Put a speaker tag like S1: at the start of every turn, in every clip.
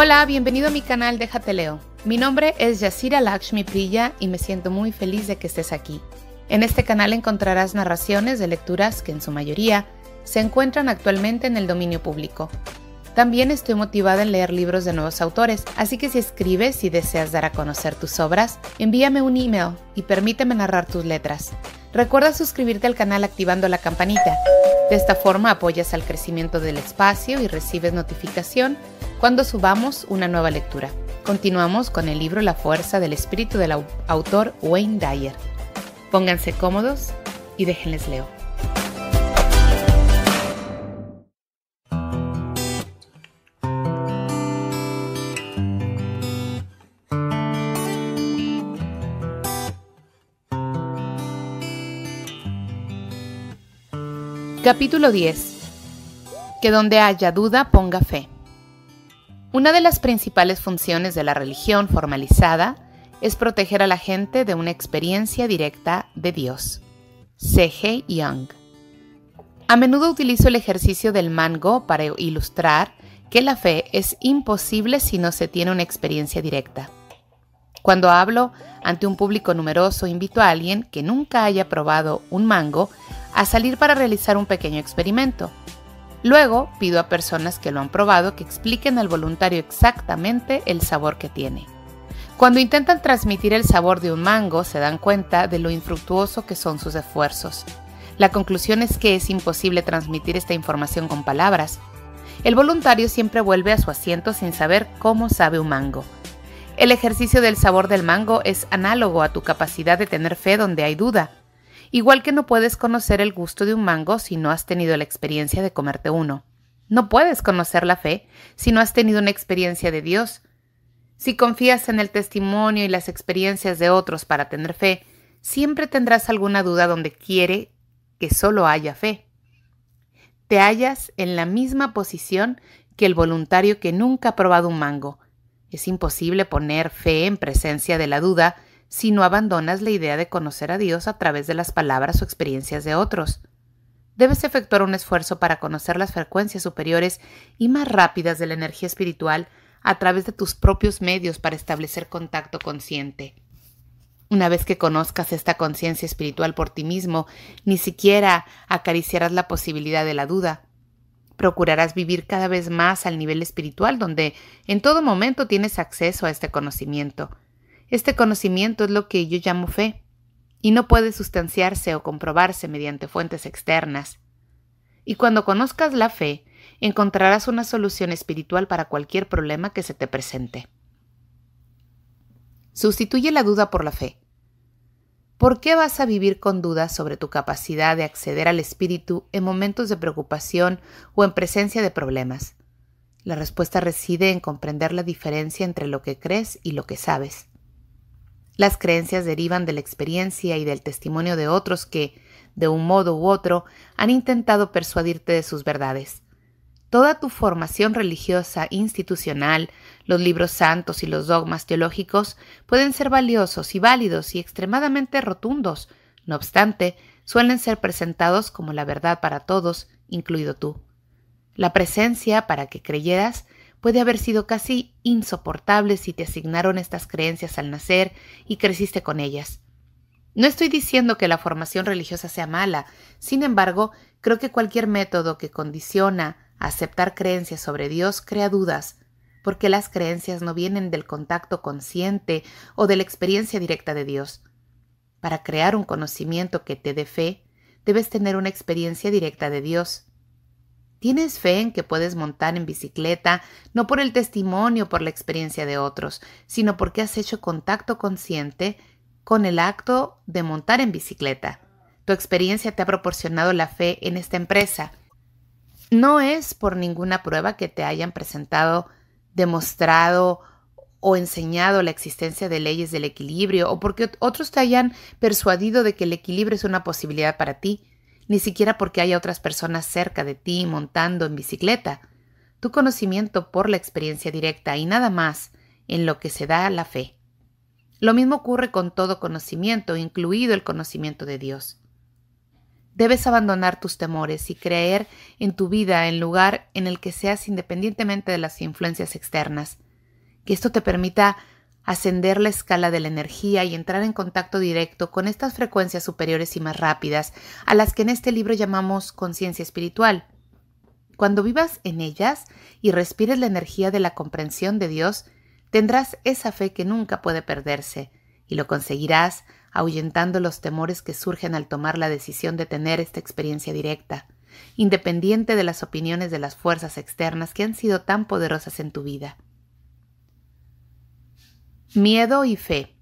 S1: Hola, bienvenido a mi canal Déjate Leo. Mi nombre es Yasira Lakshmi Priya y me siento muy feliz de que estés aquí. En este canal encontrarás narraciones de lecturas que en su mayoría se encuentran actualmente en el dominio público. También estoy motivada en leer libros de nuevos autores, así que si escribes y deseas dar a conocer tus obras, envíame un email y permíteme narrar tus letras. Recuerda suscribirte al canal activando la campanita. De esta forma apoyas al crecimiento del espacio y recibes notificación cuando subamos una nueva lectura. Continuamos con el libro La fuerza del espíritu del autor Wayne Dyer. Pónganse cómodos y déjenles leo. Capítulo 10. Que donde haya duda ponga fe. Una de las principales funciones de la religión formalizada es proteger a la gente de una experiencia directa de Dios. C.G. Young. A menudo utilizo el ejercicio del mango para ilustrar que la fe es imposible si no se tiene una experiencia directa. Cuando hablo ante un público numeroso, invito a alguien que nunca haya probado un mango a salir para realizar un pequeño experimento. Luego pido a personas que lo han probado que expliquen al voluntario exactamente el sabor que tiene. Cuando intentan transmitir el sabor de un mango se dan cuenta de lo infructuoso que son sus esfuerzos. La conclusión es que es imposible transmitir esta información con palabras. El voluntario siempre vuelve a su asiento sin saber cómo sabe un mango. El ejercicio del sabor del mango es análogo a tu capacidad de tener fe donde hay duda. Igual que no puedes conocer el gusto de un mango si no has tenido la experiencia de comerte uno. No puedes conocer la fe si no has tenido una experiencia de Dios. Si confías en el testimonio y las experiencias de otros para tener fe, siempre tendrás alguna duda donde quiere que solo haya fe. Te hallas en la misma posición que el voluntario que nunca ha probado un mango. Es imposible poner fe en presencia de la duda si no abandonas la idea de conocer a Dios a través de las palabras o experiencias de otros. Debes efectuar un esfuerzo para conocer las frecuencias superiores y más rápidas de la energía espiritual a través de tus propios medios para establecer contacto consciente. Una vez que conozcas esta conciencia espiritual por ti mismo, ni siquiera acariciarás la posibilidad de la duda. Procurarás vivir cada vez más al nivel espiritual donde en todo momento tienes acceso a este conocimiento. Este conocimiento es lo que yo llamo fe, y no puede sustanciarse o comprobarse mediante fuentes externas. Y cuando conozcas la fe, encontrarás una solución espiritual para cualquier problema que se te presente. Sustituye la duda por la fe. ¿Por qué vas a vivir con dudas sobre tu capacidad de acceder al espíritu en momentos de preocupación o en presencia de problemas? La respuesta reside en comprender la diferencia entre lo que crees y lo que sabes. Las creencias derivan de la experiencia y del testimonio de otros que, de un modo u otro, han intentado persuadirte de sus verdades. Toda tu formación religiosa, institucional, los libros santos y los dogmas teológicos pueden ser valiosos y válidos y extremadamente rotundos, no obstante, suelen ser presentados como la verdad para todos, incluido tú. La presencia, para que creyeras, puede haber sido casi insoportable si te asignaron estas creencias al nacer y creciste con ellas. No estoy diciendo que la formación religiosa sea mala, sin embargo, creo que cualquier método que condiciona a aceptar creencias sobre Dios crea dudas, porque las creencias no vienen del contacto consciente o de la experiencia directa de Dios. Para crear un conocimiento que te dé fe, debes tener una experiencia directa de Dios. ¿Tienes fe en que puedes montar en bicicleta no por el testimonio o por la experiencia de otros, sino porque has hecho contacto consciente con el acto de montar en bicicleta? Tu experiencia te ha proporcionado la fe en esta empresa. No es por ninguna prueba que te hayan presentado, demostrado o enseñado la existencia de leyes del equilibrio o porque otros te hayan persuadido de que el equilibrio es una posibilidad para ti ni siquiera porque haya otras personas cerca de ti montando en bicicleta. Tu conocimiento por la experiencia directa y nada más en lo que se da la fe. Lo mismo ocurre con todo conocimiento, incluido el conocimiento de Dios. Debes abandonar tus temores y creer en tu vida en lugar en el que seas independientemente de las influencias externas. Que esto te permita ascender la escala de la energía y entrar en contacto directo con estas frecuencias superiores y más rápidas, a las que en este libro llamamos conciencia espiritual. Cuando vivas en ellas y respires la energía de la comprensión de Dios, tendrás esa fe que nunca puede perderse, y lo conseguirás ahuyentando los temores que surgen al tomar la decisión de tener esta experiencia directa, independiente de las opiniones de las fuerzas externas que han sido tan poderosas en tu vida. Miedo y fe.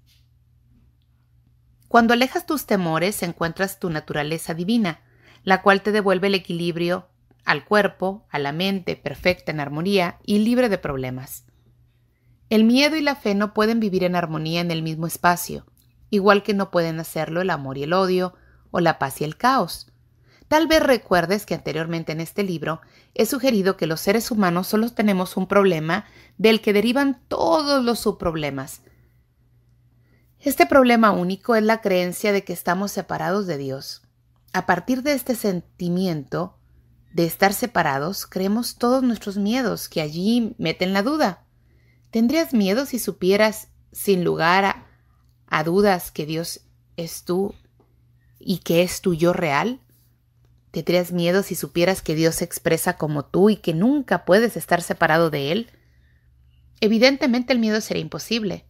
S1: Cuando alejas tus temores encuentras tu naturaleza divina, la cual te devuelve el equilibrio al cuerpo, a la mente, perfecta en armonía y libre de problemas. El miedo y la fe no pueden vivir en armonía en el mismo espacio, igual que no pueden hacerlo el amor y el odio, o la paz y el caos, Tal vez recuerdes que anteriormente en este libro he sugerido que los seres humanos solo tenemos un problema del que derivan todos los subproblemas. Este problema único es la creencia de que estamos separados de Dios. A partir de este sentimiento de estar separados, creemos todos nuestros miedos que allí meten la duda. ¿Tendrías miedo si supieras, sin lugar a, dudas, que Dios es tú y que es tu yo real? ¿Tendrías miedo si supieras que Dios se expresa como tú y que nunca puedes estar separado de Él? Evidentemente el miedo será imposible.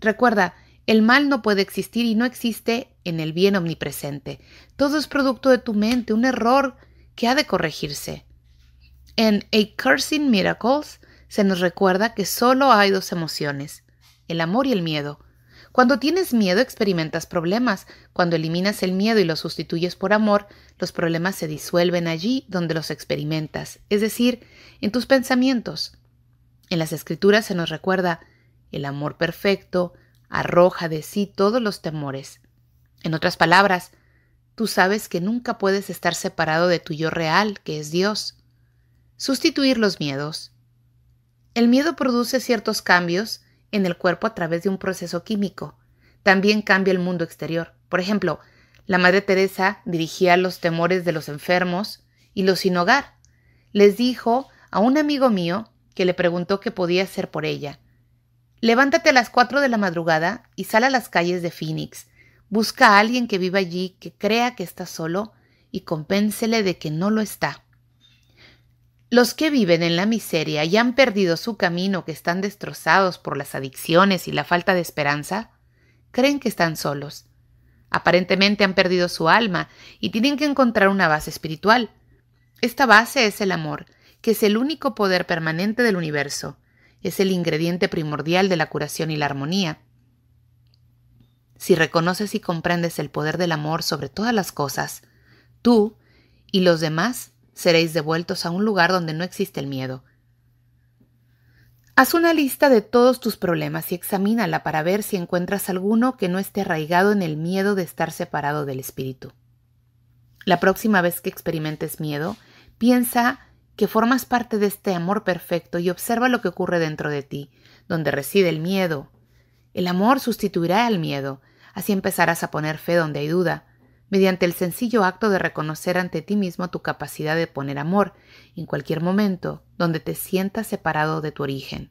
S1: Recuerda, el mal no puede existir y no existe en el bien omnipresente. Todo es producto de tu mente, un error que ha de corregirse. En A Cursing Miracles se nos recuerda que solo hay dos emociones, el amor y el miedo, cuando tienes miedo experimentas problemas. Cuando eliminas el miedo y lo sustituyes por amor, los problemas se disuelven allí donde los experimentas, es decir, en tus pensamientos. En las escrituras se nos recuerda, el amor perfecto arroja de sí todos los temores. En otras palabras, tú sabes que nunca puedes estar separado de tu yo real, que es Dios. Sustituir los miedos. El miedo produce ciertos cambios, en el cuerpo a través de un proceso químico. También cambia el mundo exterior. Por ejemplo, la Madre Teresa dirigía los temores de los enfermos y los sin hogar. Les dijo a un amigo mío que le preguntó qué podía hacer por ella. Levántate a las cuatro de la madrugada y sal a las calles de Phoenix. Busca a alguien que viva allí, que crea que está solo y compénsele de que no lo está. Los que viven en la miseria y han perdido su camino, que están destrozados por las adicciones y la falta de esperanza, creen que están solos. Aparentemente han perdido su alma y tienen que encontrar una base espiritual. Esta base es el amor, que es el único poder permanente del universo, es el ingrediente primordial de la curación y la armonía. Si reconoces y comprendes el poder del amor sobre todas las cosas, tú y los demás seréis devueltos a un lugar donde no existe el miedo. Haz una lista de todos tus problemas y examínala para ver si encuentras alguno que no esté arraigado en el miedo de estar separado del espíritu. La próxima vez que experimentes miedo, piensa que formas parte de este amor perfecto y observa lo que ocurre dentro de ti, donde reside el miedo. El amor sustituirá al miedo, así empezarás a poner fe donde hay duda, mediante el sencillo acto de reconocer ante ti mismo tu capacidad de poner amor en cualquier momento donde te sientas separado de tu origen.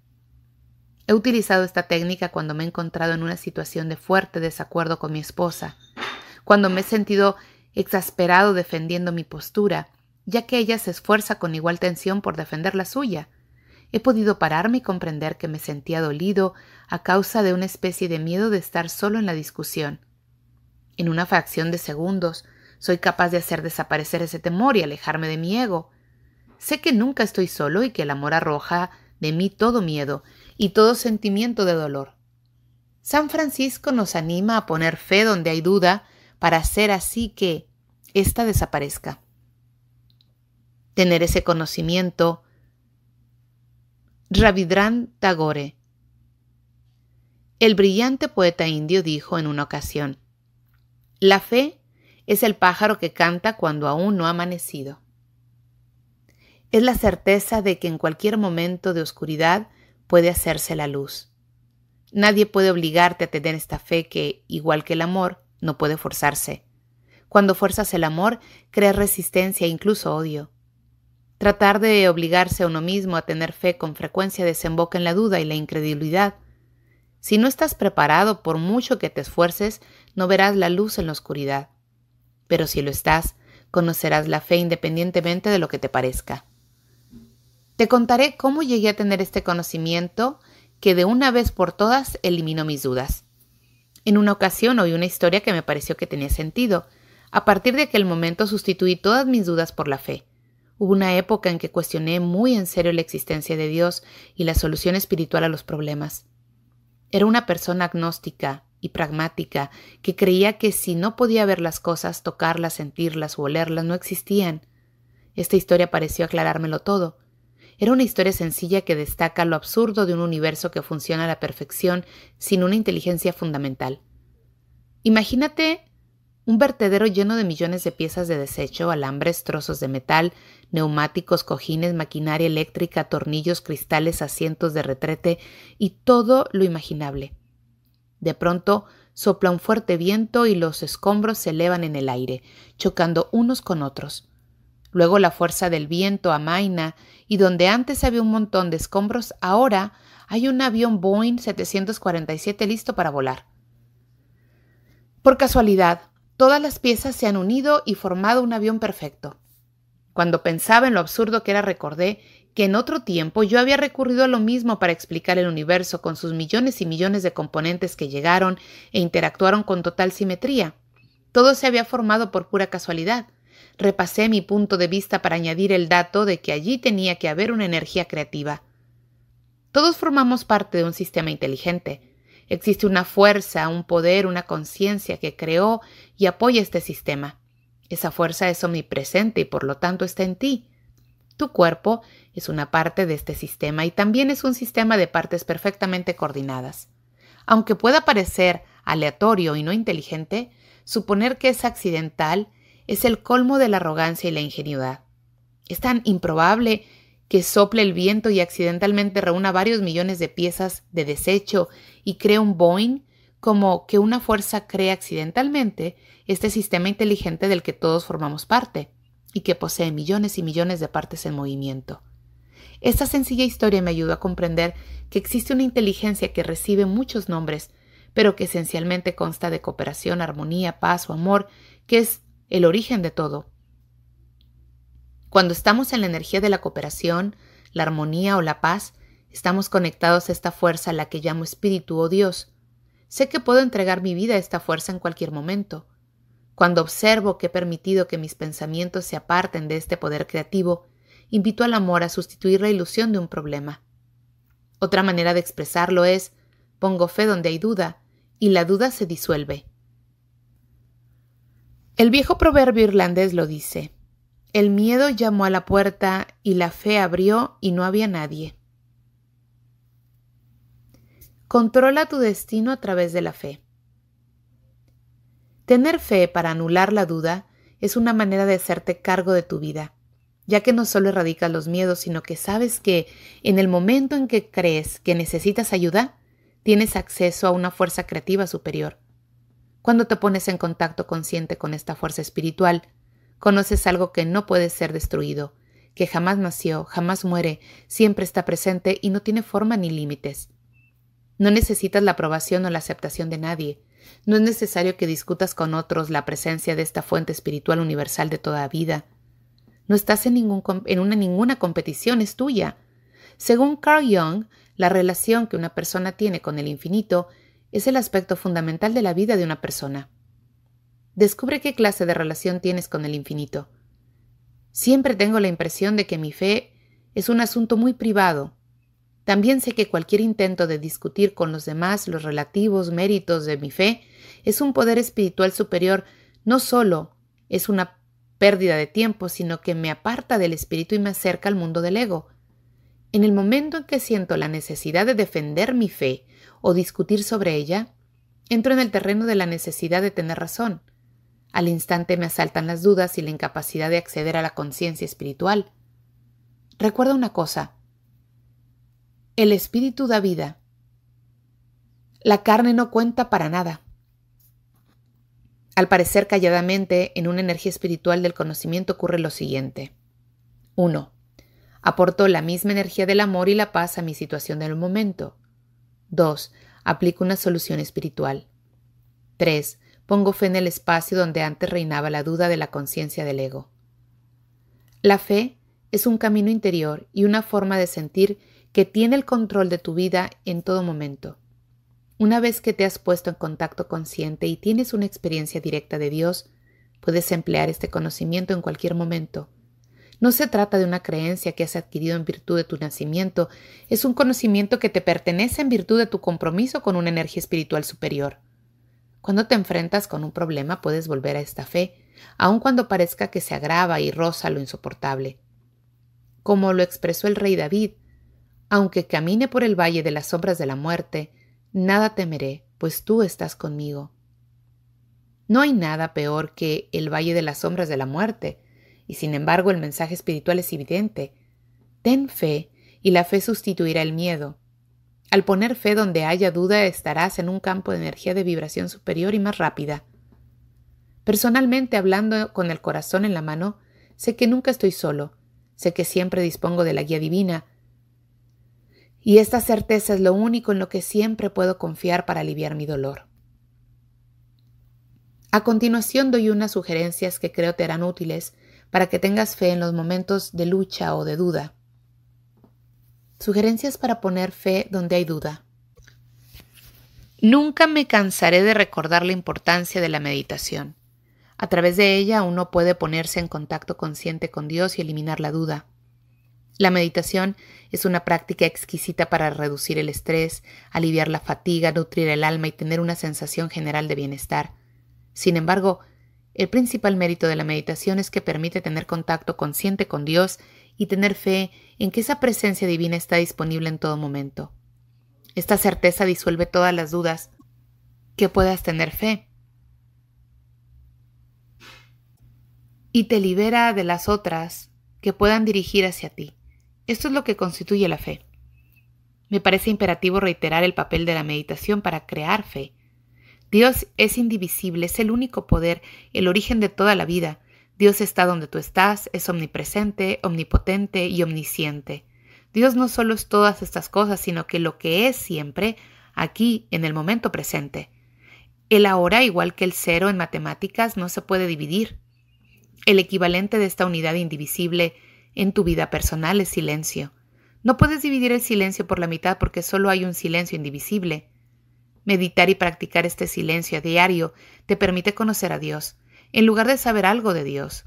S1: He utilizado esta técnica cuando me he encontrado en una situación de fuerte desacuerdo con mi esposa, cuando me he sentido exasperado defendiendo mi postura, ya que ella se esfuerza con igual tensión por defender la suya. He podido pararme y comprender que me sentía dolido a causa de una especie de miedo de estar solo en la discusión, en una fracción de segundos soy capaz de hacer desaparecer ese temor y alejarme de mi ego. Sé que nunca estoy solo y que el amor arroja de mí todo miedo y todo sentimiento de dolor. San Francisco nos anima a poner fe donde hay duda para hacer así que ésta desaparezca. Tener ese conocimiento. Ravidran Tagore. El brillante poeta indio dijo en una ocasión, la fe es el pájaro que canta cuando aún no ha amanecido. Es la certeza de que en cualquier momento de oscuridad puede hacerse la luz. Nadie puede obligarte a tener esta fe que, igual que el amor, no puede forzarse. Cuando fuerzas el amor, creas resistencia e incluso odio. Tratar de obligarse a uno mismo a tener fe con frecuencia desemboca en la duda y la incredulidad. Si no estás preparado por mucho que te esfuerces, no verás la luz en la oscuridad. Pero si lo estás, conocerás la fe independientemente de lo que te parezca. Te contaré cómo llegué a tener este conocimiento que de una vez por todas eliminó mis dudas. En una ocasión oí una historia que me pareció que tenía sentido. A partir de aquel momento sustituí todas mis dudas por la fe. Hubo una época en que cuestioné muy en serio la existencia de Dios y la solución espiritual a los problemas. Era una persona agnóstica, y pragmática, que creía que si no podía ver las cosas, tocarlas, sentirlas o olerlas, no existían. Esta historia pareció aclarármelo todo. Era una historia sencilla que destaca lo absurdo de un universo que funciona a la perfección sin una inteligencia fundamental. Imagínate un vertedero lleno de millones de piezas de desecho, alambres, trozos de metal, neumáticos, cojines, maquinaria eléctrica, tornillos, cristales, asientos de retrete y todo lo imaginable. De pronto sopla un fuerte viento y los escombros se elevan en el aire, chocando unos con otros. Luego la fuerza del viento amaina y donde antes había un montón de escombros, ahora hay un avión Boeing 747 listo para volar. Por casualidad, todas las piezas se han unido y formado un avión perfecto. Cuando pensaba en lo absurdo que era, recordé que en otro tiempo yo había recurrido a lo mismo para explicar el universo con sus millones y millones de componentes que llegaron e interactuaron con total simetría. Todo se había formado por pura casualidad. Repasé mi punto de vista para añadir el dato de que allí tenía que haber una energía creativa. Todos formamos parte de un sistema inteligente. Existe una fuerza, un poder, una conciencia que creó y apoya este sistema. Esa fuerza es omnipresente y por lo tanto está en ti. Tu cuerpo es una parte de este sistema y también es un sistema de partes perfectamente coordinadas. Aunque pueda parecer aleatorio y no inteligente, suponer que es accidental es el colmo de la arrogancia y la ingenuidad. Es tan improbable que sople el viento y accidentalmente reúna varios millones de piezas de desecho y cree un Boeing como que una fuerza crea accidentalmente este sistema inteligente del que todos formamos parte y que posee millones y millones de partes en movimiento. Esta sencilla historia me ayudó a comprender que existe una inteligencia que recibe muchos nombres, pero que esencialmente consta de cooperación, armonía, paz o amor, que es el origen de todo. Cuando estamos en la energía de la cooperación, la armonía o la paz, estamos conectados a esta fuerza a la que llamo espíritu o Dios. Sé que puedo entregar mi vida a esta fuerza en cualquier momento. Cuando observo que he permitido que mis pensamientos se aparten de este poder creativo, invito al amor a sustituir la ilusión de un problema. Otra manera de expresarlo es, pongo fe donde hay duda, y la duda se disuelve. El viejo proverbio irlandés lo dice, el miedo llamó a la puerta y la fe abrió y no había nadie. Controla tu destino a través de la fe. Tener fe para anular la duda es una manera de hacerte cargo de tu vida, ya que no solo erradicas los miedos, sino que sabes que en el momento en que crees que necesitas ayuda, tienes acceso a una fuerza creativa superior. Cuando te pones en contacto consciente con esta fuerza espiritual, conoces algo que no puede ser destruido, que jamás nació, jamás muere, siempre está presente y no tiene forma ni límites. No necesitas la aprobación o la aceptación de nadie, no es necesario que discutas con otros la presencia de esta fuente espiritual universal de toda vida. No estás en, una, ninguna competición, es tuya. Según Carl Jung, la relación que una persona tiene con el infinito es el aspecto fundamental de la vida de una persona. Descubre qué clase de relación tienes con el infinito. Siempre tengo la impresión de que mi fe es un asunto muy privado, también sé que cualquier intento de discutir con los demás los relativos méritos de mi fe es un poder espiritual superior, no solo es una pérdida de tiempo, sino que me aparta del espíritu y me acerca al mundo del ego. En el momento en que siento la necesidad de defender mi fe o discutir sobre ella, entro en el terreno de la necesidad de tener razón. Al instante me asaltan las dudas y la incapacidad de acceder a la conciencia espiritual. Recuerda una cosa, el espíritu da vida. La carne no cuenta para nada. Al parecer calladamente, en una energía espiritual del conocimiento ocurre lo siguiente. 1. Aporto la misma energía del amor y la paz a mi situación del momento. 2. Aplico una solución espiritual. 3. Pongo fe en el espacio donde antes reinaba la duda de la conciencia del ego. La fe es un camino interior y una forma de sentir que tiene el control de tu vida en todo momento. Una vez que te has puesto en contacto consciente y tienes una experiencia directa de Dios, puedes emplear este conocimiento en cualquier momento. No se trata de una creencia que has adquirido en virtud de tu nacimiento, es un conocimiento que te pertenece en virtud de tu compromiso con una energía espiritual superior. Cuando te enfrentas con un problema puedes volver a esta fe, aun cuando parezca que se agrava y roza lo insoportable. Como lo expresó el rey David, aunque camine por el valle de las sombras de la muerte, nada temeré, pues tú estás conmigo. No hay nada peor que el valle de las sombras de la muerte, y sin embargo el mensaje espiritual es evidente. Ten fe, y la fe sustituirá el miedo. Al poner fe donde haya duda, estarás en un campo de energía de vibración superior y más rápida. Personalmente, hablando con el corazón en la mano, sé que nunca estoy solo, sé que siempre dispongo de la guía divina, y esta certeza es lo único en lo que siempre puedo confiar para aliviar mi dolor. A continuación doy unas sugerencias que creo te harán útiles para que tengas fe en los momentos de lucha o de duda. Sugerencias para poner fe donde hay duda. Nunca me cansaré de recordar la importancia de la meditación. A través de ella uno puede ponerse en contacto consciente con Dios y eliminar la duda. La meditación es una práctica exquisita para reducir el estrés, aliviar la fatiga, nutrir el alma y tener una sensación general de bienestar. Sin embargo, el principal mérito de la meditación es que permite tener contacto consciente con Dios y tener fe en que esa presencia divina está disponible en todo momento. Esta certeza disuelve todas las dudas que puedas tener fe y te libera de las otras que puedan dirigir hacia ti. Esto es lo que constituye la fe. Me parece imperativo reiterar el papel de la meditación para crear fe. Dios es indivisible, es el único poder, el origen de toda la vida. Dios está donde tú estás, es omnipresente, omnipotente y omnisciente. Dios no solo es todas estas cosas, sino que lo que es siempre, aquí, en el momento presente. El ahora, igual que el cero en matemáticas, no se puede dividir. El equivalente de esta unidad indivisible en tu vida personal es silencio. No puedes dividir el silencio por la mitad porque solo hay un silencio indivisible. Meditar y practicar este silencio a diario te permite conocer a Dios, en lugar de saber algo de Dios.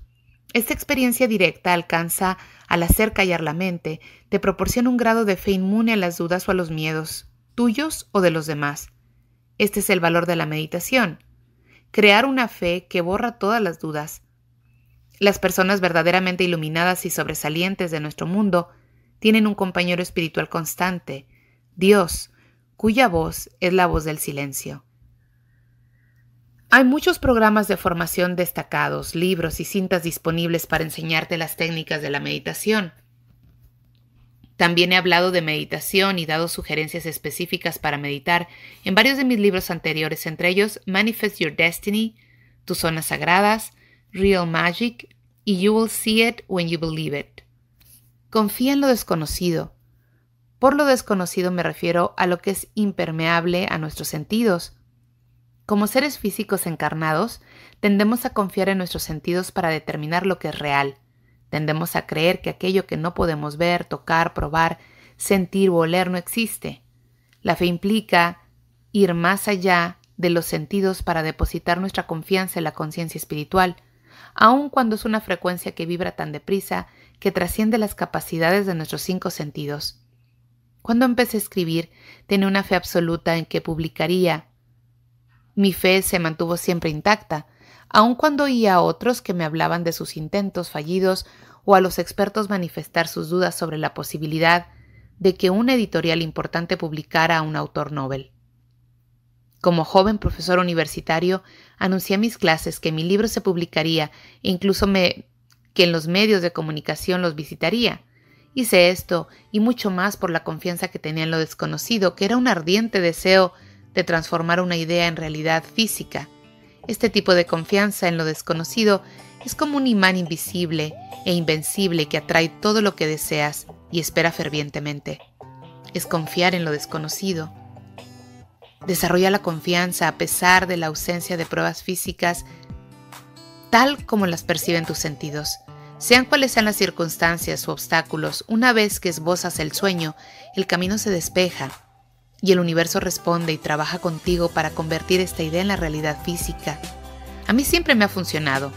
S1: Esta experiencia directa alcanza, al hacer callar la mente, te proporciona un grado de fe inmune a las dudas o a los miedos, tuyos o de los demás. Este es el valor de la meditación. Crear una fe que borra todas las dudas, las personas verdaderamente iluminadas y sobresalientes de nuestro mundo tienen un compañero espiritual constante, Dios, cuya voz es la voz del silencio. Hay muchos programas de formación destacados, libros y cintas disponibles para enseñarte las técnicas de la meditación. También he hablado de meditación y dado sugerencias específicas para meditar en varios de mis libros anteriores, entre ellos Manifest Your Destiny, Tus Zonas Sagradas, Real Magic y You Will See It When You Believe It. Confía en lo desconocido. Por lo desconocido me refiero a lo que es impermeable a nuestros sentidos. Como seres físicos encarnados, tendemos a confiar en nuestros sentidos para determinar lo que es real. Tendemos a creer que aquello que no podemos ver, tocar, probar, sentir o oler no existe. La fe implica ir más allá de los sentidos para depositar nuestra confianza en la conciencia espiritual, aun cuando es una frecuencia que vibra tan deprisa que trasciende las capacidades de nuestros cinco sentidos. Cuando empecé a escribir, tenía una fe absoluta en que publicaría. Mi fe se mantuvo siempre intacta, aun cuando oía a otros que me hablaban de sus intentos fallidos o a los expertos manifestar sus dudas sobre la posibilidad de que una editorial importante publicara a un autor novel. Como joven profesor universitario, anuncié a mis clases que mi libro se publicaría e incluso me, que en los medios de comunicación los visitaría. Hice esto y mucho más por la confianza que tenía en lo desconocido, que era un ardiente deseo de transformar una idea en realidad física. Este tipo de confianza en lo desconocido es como un imán invisible e invencible que atrae todo lo que deseas y espera fervientemente. Es confiar en lo desconocido, Desarrolla la confianza a pesar de la ausencia de pruebas físicas, tal como las perciben tus sentidos. Sean cuales sean las circunstancias u obstáculos, una vez que esbozas el sueño, el camino se despeja y el universo responde y trabaja contigo para convertir esta idea en la realidad física. A mí siempre me ha funcionado.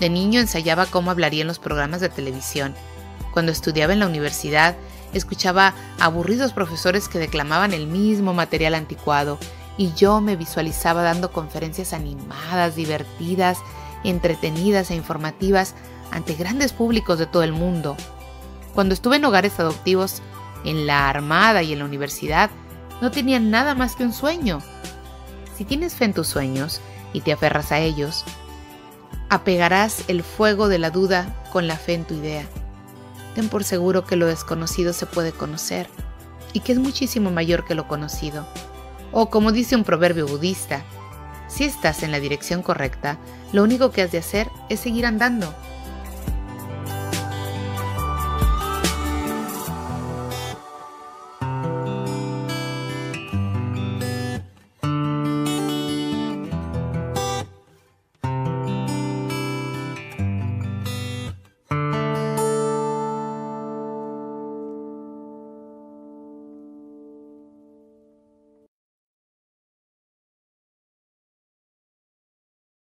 S1: De niño ensayaba cómo hablaría en los programas de televisión. Cuando estudiaba en la universidad, Escuchaba aburridos profesores que declamaban el mismo material anticuado y yo me visualizaba dando conferencias animadas, divertidas, entretenidas e informativas ante grandes públicos de todo el mundo. Cuando estuve en hogares adoptivos, en la Armada y en la universidad, no tenía nada más que un sueño. Si tienes fe en tus sueños y te aferras a ellos, apegarás el fuego de la duda con la fe en tu idea por seguro que lo desconocido se puede conocer y que es muchísimo mayor que lo conocido. O como dice un proverbio budista, si estás en la dirección correcta, lo único que has de hacer es seguir andando